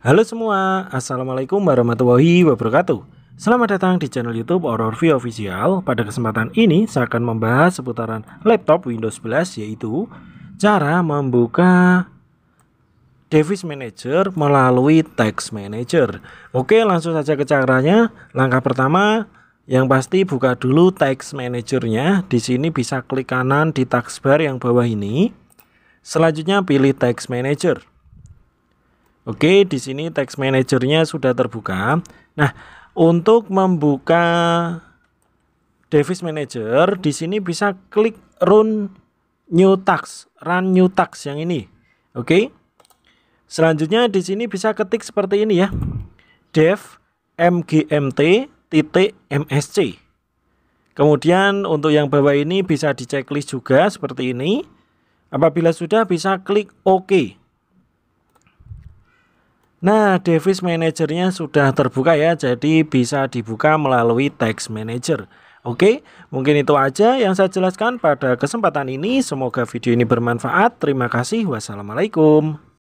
Halo semua, Assalamualaikum warahmatullahi wabarakatuh Selamat datang di channel youtube Horror View Official Pada kesempatan ini saya akan membahas seputaran laptop Windows 11 yaitu Cara membuka Device Manager melalui Text Manager Oke langsung saja ke caranya Langkah pertama yang pasti buka dulu text Managernya. Di sini bisa klik kanan di taskbar yang bawah ini. Selanjutnya pilih text manager. Oke, di sini text manajernya sudah terbuka. Nah, untuk membuka device Manager, di sini bisa klik run new Task, run new Task yang ini. Oke. Selanjutnya di sini bisa ketik seperti ini ya. dev mgmt msc. Kemudian untuk yang bawah ini bisa diceklis juga seperti ini. Apabila sudah bisa klik OK. Nah, Davis manajernya sudah terbuka ya, jadi bisa dibuka melalui text manager. Oke, mungkin itu aja yang saya jelaskan pada kesempatan ini. Semoga video ini bermanfaat. Terima kasih. Wassalamualaikum.